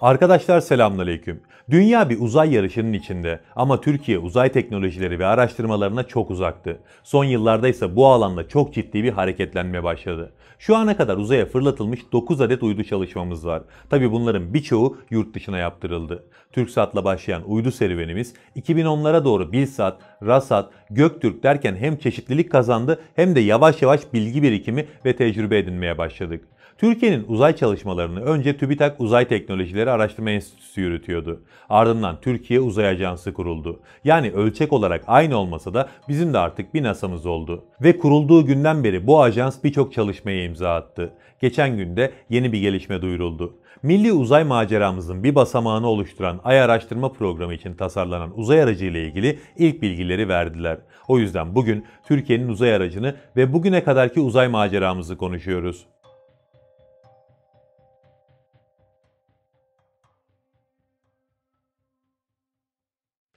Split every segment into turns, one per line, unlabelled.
Arkadaşlar selamünaleyküm. Dünya bir uzay yarışının içinde ama Türkiye uzay teknolojileri ve araştırmalarına çok uzaktı. Son yıllarda ise bu alanda çok ciddi bir hareketlenme başladı. Şu ana kadar uzaya fırlatılmış 9 adet uydu çalışmamız var. Tabi bunların birçoğu yurt dışına yaptırıldı. TürkSat'la başlayan uydu serüvenimiz 2010'lara doğru Bilsat, Rasat, Göktürk derken hem çeşitlilik kazandı hem de yavaş yavaş bilgi birikimi ve tecrübe edinmeye başladık. Türkiye'nin uzay çalışmalarını önce TÜBİTAK Uzay Teknolojileri Araştırma Enstitüsü yürütüyordu. Ardından Türkiye Uzay Ajansı kuruldu. Yani ölçek olarak aynı olmasa da bizim de artık bir NASA'mız oldu. Ve kurulduğu günden beri bu ajans birçok çalışmaya imza attı. Geçen günde yeni bir gelişme duyuruldu. Milli uzay maceramızın bir basamağını oluşturan Ay Araştırma Programı için tasarlanan uzay aracı ile ilgili ilk bilgileri verdiler. O yüzden bugün Türkiye'nin uzay aracını ve bugüne kadarki uzay maceramızı konuşuyoruz.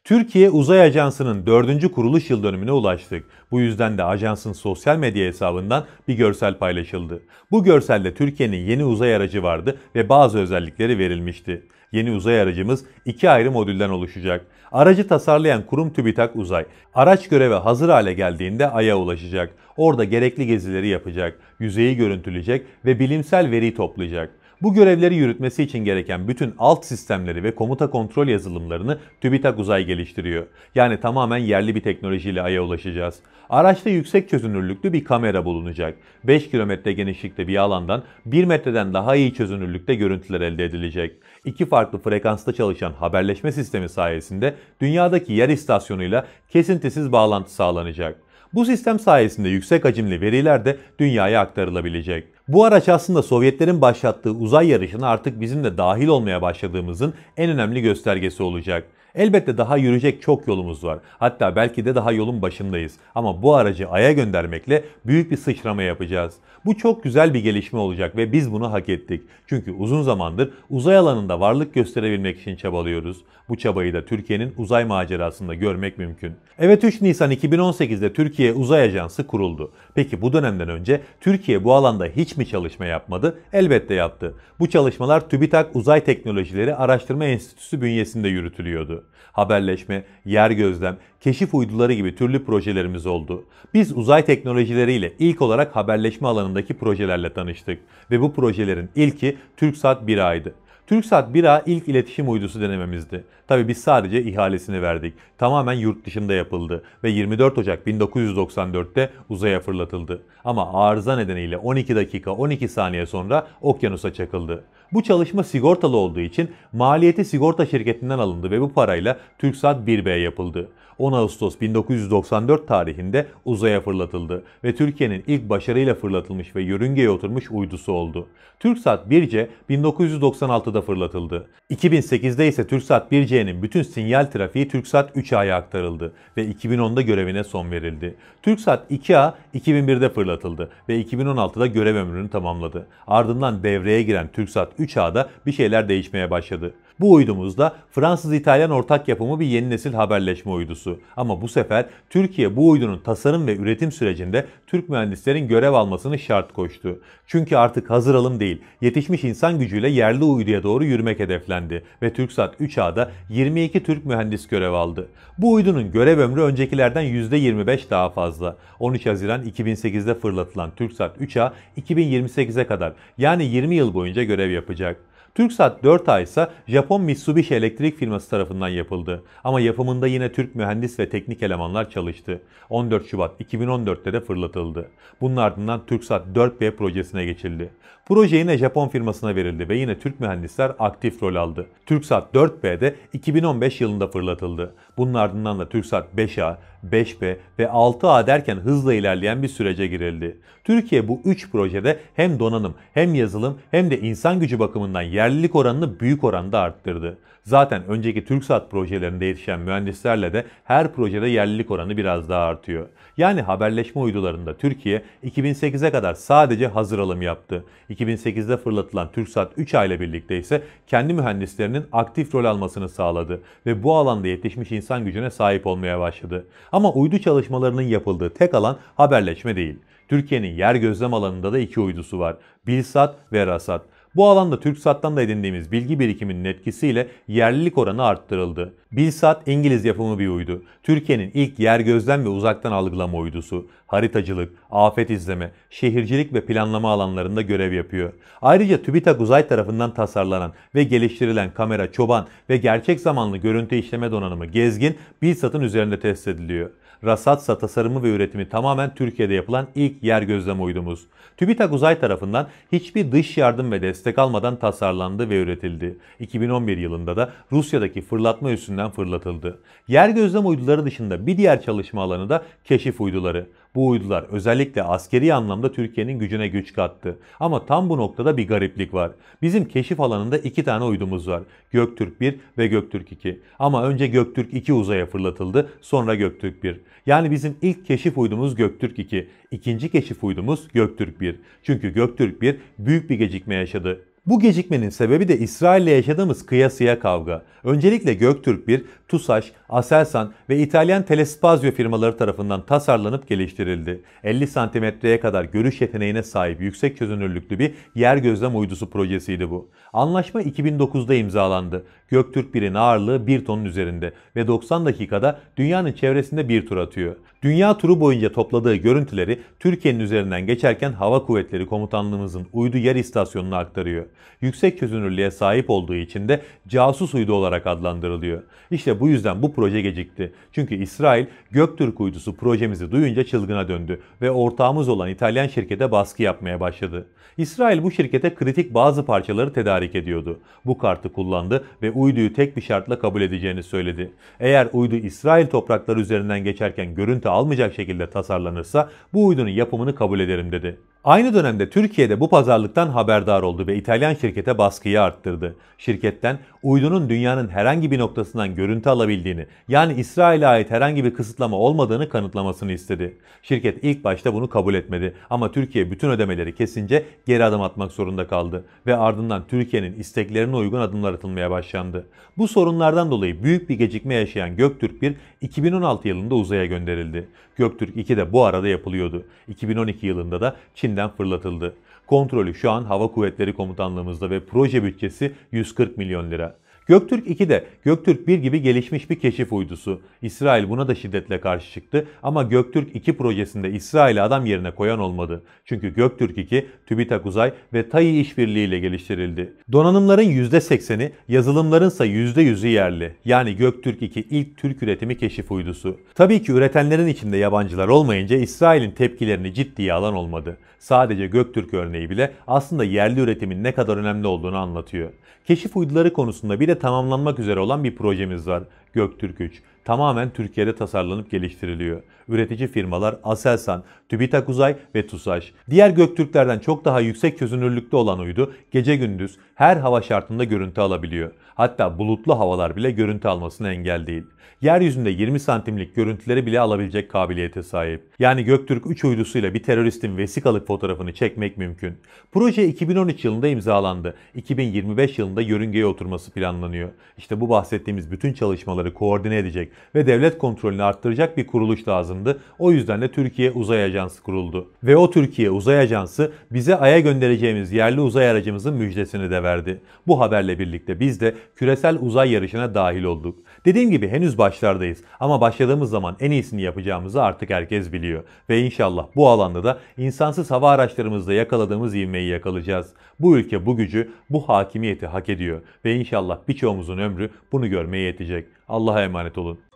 Türkiye Uzay Ajansı'nın 4. kuruluş yıl dönümüne ulaştık. Bu yüzden de ajansın sosyal medya hesabından bir görsel paylaşıldı. Bu görselde Türkiye'nin yeni uzay aracı vardı ve bazı özellikleri verilmişti. Yeni uzay aracımız iki ayrı modülden oluşacak. Aracı tasarlayan kurum TÜBİTAK Uzay. Araç göreve hazır hale geldiğinde Ay'a ulaşacak. Orada gerekli gezileri yapacak, yüzeyi görüntüleyecek ve bilimsel veri toplayacak. Bu görevleri yürütmesi için gereken bütün alt sistemleri ve komuta kontrol yazılımlarını TÜBİTAK Uzay geliştiriyor. Yani tamamen yerli bir teknolojiyle Ay'a ulaşacağız. Araçta yüksek çözünürlüklü bir kamera bulunacak. 5 kilometre genişlikte bir alandan 1 metreden daha iyi çözünürlükte görüntüler elde edilecek. İki farklı frekansta çalışan haberleşme sistemi sayesinde dünyadaki yer istasyonuyla kesintisiz bağlantı sağlanacak. Bu sistem sayesinde yüksek hacimli veriler de dünyaya aktarılabilecek. Bu araç aslında Sovyetlerin başlattığı uzay yarışına artık bizim de dahil olmaya başladığımızın en önemli göstergesi olacak. Elbette daha yürüyecek çok yolumuz var. Hatta belki de daha yolun başındayız. Ama bu aracı Ay'a göndermekle büyük bir sıçrama yapacağız. Bu çok güzel bir gelişme olacak ve biz bunu hak ettik. Çünkü uzun zamandır uzay alanında varlık gösterebilmek için çabalıyoruz. Bu çabayı da Türkiye'nin uzay macerasında görmek mümkün. Evet 3 Nisan 2018'de Türkiye Uzay Ajansı kuruldu. Peki bu dönemden önce Türkiye bu alanda hiç mi çalışma yapmadı? Elbette yaptı. Bu çalışmalar TÜBİTAK Uzay Teknolojileri Araştırma Enstitüsü bünyesinde yürütülüyordu. Haberleşme, yer gözlem, keşif uyduları gibi türlü projelerimiz oldu. Biz uzay teknolojileriyle ilk olarak haberleşme alanındaki projelerle tanıştık ve bu projelerin ilki TürkSat 1A'ydı. TürkSat 1A ilk iletişim uydusu denememizdi. Tabii biz sadece ihalesini verdik. Tamamen yurt dışında yapıldı ve 24 Ocak 1994'te uzaya fırlatıldı. Ama arıza nedeniyle 12 dakika 12 saniye sonra okyanusa çakıldı. Bu çalışma sigortalı olduğu için maliyeti sigorta şirketinden alındı ve bu parayla TürkSat 1B yapıldı. 10 Ağustos 1994 tarihinde uzaya fırlatıldı ve Türkiye'nin ilk başarıyla fırlatılmış ve yörüngeye oturmuş uydusu oldu. TürkSat 1C 1996'da fırlatıldı. 2008'de ise TürkSat 1C'nin bütün sinyal trafiği TürkSat 3A'ya aktarıldı ve 2010'da görevine son verildi. TürkSat 2A 2001'de fırlatıldı ve 2016'da görev ömrünü tamamladı. Ardından devreye giren TürkSat 3A'da bir şeyler değişmeye başladı. Bu uydumuzda Fransız-İtalyan ortak yapımı bir yeni nesil haberleşme uydusu. Ama bu sefer Türkiye bu uydunun tasarım ve üretim sürecinde Türk mühendislerin görev almasını şart koştu. Çünkü artık hazır alım değil, yetişmiş insan gücüyle yerli uyduya doğru yürümek hedeflendi ve TürkSat 3A'da 22 Türk mühendis görev aldı. Bu uydunun görev ömrü öncekilerden %25 daha fazla. 13 Haziran 2008'de fırlatılan TürkSat 3A 2028'e kadar yani 20 yıl boyunca görev yapacak. TürkSat 4A ise Japon Mitsubishi Elektrik firması tarafından yapıldı. Ama yapımında yine Türk mühendis ve teknik elemanlar çalıştı. 14 Şubat 2014'te de fırlatıldı. Bunun ardından TürkSat 4B projesine geçildi. Proje yine Japon firmasına verildi ve yine Türk mühendisler aktif rol aldı. TürkSat 4B de 2015 yılında fırlatıldı. Bunun ardından da TürkSat 5A, 5B ve 6A derken hızla ilerleyen bir sürece girildi. Türkiye bu 3 projede hem donanım hem yazılım hem de insan gücü bakımından yerlilik oranını büyük oranda arttırdı. Zaten önceki TürkSat projelerinde yetişen mühendislerle de her projede yerlilik oranı biraz daha artıyor. Yani haberleşme uydularında Türkiye 2008'e kadar sadece hazır alım yaptı. 2008'de fırlatılan TürkSat 3 ile birlikte ise kendi mühendislerinin aktif rol almasını sağladı ve bu alanda yetişmiş insan gücüne sahip olmaya başladı. Ama uydu çalışmalarının yapıldığı tek alan haberleşme değil. Türkiye'nin yer gözlem alanında da iki uydusu var. Bilsat ve Rasat. Bu alanda TürkSat'tan da edindiğimiz bilgi birikiminin etkisiyle yerlilik oranı arttırıldı. Bilsat İngiliz yapımı bir uydu. Türkiye'nin ilk yer gözlem ve uzaktan algılama uydusu haritacılık, afet izleme, şehircilik ve planlama alanlarında görev yapıyor. Ayrıca TÜBİTAK Uzay tarafından tasarlanan ve geliştirilen kamera Çoban ve gerçek zamanlı görüntü işleme donanımı Gezgin Bilsat'ın üzerinde test ediliyor. Rasatsa tasarımı ve üretimi tamamen Türkiye'de yapılan ilk yer gözlem uydumuz. TÜBİTAK Uzay tarafından hiçbir dış yardım ve destek almadan tasarlandı ve üretildi. 2011 yılında da Rusya'daki fırlatma üssünden fırlatıldı. Yer gözlem uyduları dışında bir diğer çalışma alanı da keşif uyduları. Bu uydular özellikle askeri anlamda Türkiye'nin gücüne güç kattı. Ama tam bu noktada bir gariplik var. Bizim keşif alanında iki tane uydumuz var. Göktürk 1 ve Göktürk 2. Ama önce Göktürk 2 uzaya fırlatıldı, sonra Göktürk 1. Yani bizim ilk keşif uydumuz Göktürk 2. İkinci keşif uydumuz Göktürk 1. Çünkü Göktürk 1 büyük bir gecikme yaşadı. Bu gecikmenin sebebi de İsrail'le yaşadığımız kıyasıya kavga. Öncelikle Göktürk 1, TUSAŞ, Aselsan ve İtalyan Telespazio firmaları tarafından tasarlanıp geliştirildi. 50 santimetreye kadar görüş yeteneğine sahip yüksek çözünürlüklü bir yer gözlem uydusu projesiydi bu. Anlaşma 2009'da imzalandı. Göktürk 1'in ağırlığı 1 tonun üzerinde ve 90 dakikada dünyanın çevresinde bir tur atıyor. Dünya turu boyunca topladığı görüntüleri Türkiye'nin üzerinden geçerken Hava Kuvvetleri Komutanlığımızın uydu yer istasyonuna aktarıyor. Yüksek çözünürlüğe sahip olduğu için de casus uydu olarak adlandırılıyor. İşte bu yüzden bu proje gecikti. Çünkü İsrail Göktürk uydusu projemizi duyunca çılgına döndü ve ortağımız olan İtalyan şirkete baskı yapmaya başladı. İsrail bu şirkete kritik bazı parçaları tedarik ediyordu. Bu kartı kullandı ve uyduyu tek bir şartla kabul edeceğini söyledi. Eğer uydu İsrail toprakları üzerinden geçerken görüntü almayacak şekilde tasarlanırsa bu uydunun yapımını kabul ederim dedi. Aynı dönemde Türkiye'de bu pazarlıktan haberdar oldu ve İtalyan şirkete baskıyı arttırdı. Şirketten uydunun dünyanın herhangi bir noktasından görüntü alabildiğini, yani İsrail'e ait herhangi bir kısıtlama olmadığını kanıtlamasını istedi. Şirket ilk başta bunu kabul etmedi ama Türkiye bütün ödemeleri kesince geri adım atmak zorunda kaldı ve ardından Türkiye'nin isteklerine uygun adımlar atılmaya başlandı. Bu sorunlardan dolayı büyük bir gecikme yaşayan Göktürk 1 2016 yılında uzaya gönderildi. Göktürk 2 de bu arada yapılıyordu. 2012 yılında da Çin'den fırlatıldı. Kontrolü şu an Hava Kuvvetleri Komutanlığımızda ve proje bütçesi 140 milyon lira. Göktürk 2 de Göktürk 1 gibi gelişmiş bir keşif uydusu. İsrail buna da şiddetle karşı çıktı ama Göktürk 2 projesinde İsrail'i adam yerine koyan olmadı. Çünkü Göktürk 2 TÜBİTAK Uzay ve TAİ işbirliğiyle geliştirildi. Donanımların %80'i, yazılımların ise %100'ü yerli. Yani Göktürk 2 ilk Türk üretimi keşif uydusu. Tabii ki üretenlerin içinde yabancılar olmayınca İsrail'in tepkilerini ciddiye alan olmadı. Sadece Göktürk örneği bile aslında yerli üretimin ne kadar önemli olduğunu anlatıyor. Keşif uyduları konusunda bir tamamlanmak üzere olan bir projemiz var. Göktürk 3 tamamen Türkiye'de tasarlanıp geliştiriliyor. Üretici firmalar Aselsan, TÜBİTAK Uzay ve TUSAŞ. Diğer Göktürklerden çok daha yüksek çözünürlükte olan uydu gece gündüz her hava şartında görüntü alabiliyor. Hatta bulutlu havalar bile görüntü almasına engel değil. Yeryüzünde 20 santimlik görüntüleri bile alabilecek kabiliyete sahip. Yani Göktürk 3 uydusuyla bir teröristin vesikalık fotoğrafını çekmek mümkün. Proje 2013 yılında imzalandı. 2025 yılında yörüngeye oturması planlanıyor. İşte bu bahsettiğimiz bütün çalışmaları çalışmaları koordine edecek ve devlet kontrolünü arttıracak bir kuruluş lazımdı. O yüzden de Türkiye Uzay Ajansı kuruldu. Ve o Türkiye Uzay Ajansı bize Ay'a göndereceğimiz yerli uzay aracımızın müjdesini de verdi. Bu haberle birlikte biz de küresel uzay yarışına dahil olduk. Dediğim gibi henüz başlardayız ama başladığımız zaman en iyisini yapacağımızı artık herkes biliyor. Ve inşallah bu alanda da insansız hava araçlarımızla yakaladığımız ivmeyi yakalayacağız. Bu ülke bu gücü, bu hakimiyeti hak ediyor ve inşallah birçoğumuzun ömrü bunu görmeye yetecek. Allah'a emanet olun.